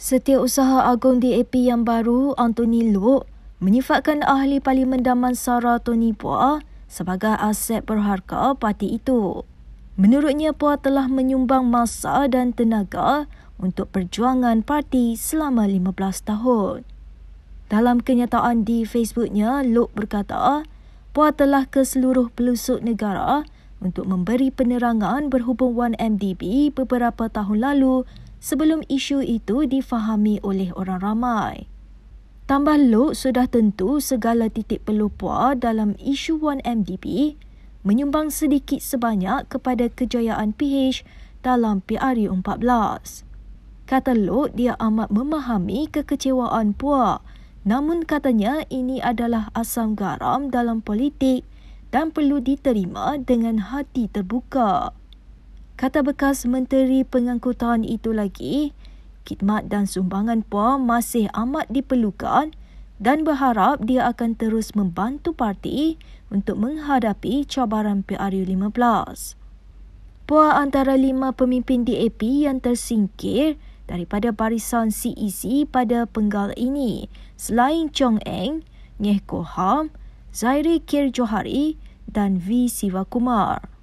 Setiap Setiausaha Agong DAP yang baru, Anthony Luk, menyifatkan Ahli Parlimen Daman Sara Tony Puah sebagai aset berharga parti itu. Menurutnya, Puah telah menyumbang masa dan tenaga untuk perjuangan parti selama 15 tahun. Dalam kenyataan di Facebooknya, Luk berkata, Puah telah ke seluruh pelusuk negara untuk memberi penerangan berhubung 1MDB beberapa tahun lalu sebelum isu itu difahami oleh orang ramai. Tambah Lok sudah tentu segala titik pelupa dalam isu 1MDB menyumbang sedikit sebanyak kepada kejayaan PH dalam PRU14. Kata Lok dia amat memahami kekecewaan Puak namun katanya ini adalah asam garam dalam politik dan perlu diterima dengan hati terbuka. Kata bekas Menteri Pengangkutan itu lagi, khidmat dan sumbangan Puan masih amat diperlukan dan berharap dia akan terus membantu parti untuk menghadapi cabaran PRU15. Puan antara lima pemimpin DAP yang tersingkir daripada barisan CEC e pada penggal ini selain Chong Eng, Nyeh Koham, Zairi Kir Johari dan V. Sivakumar. Kumar.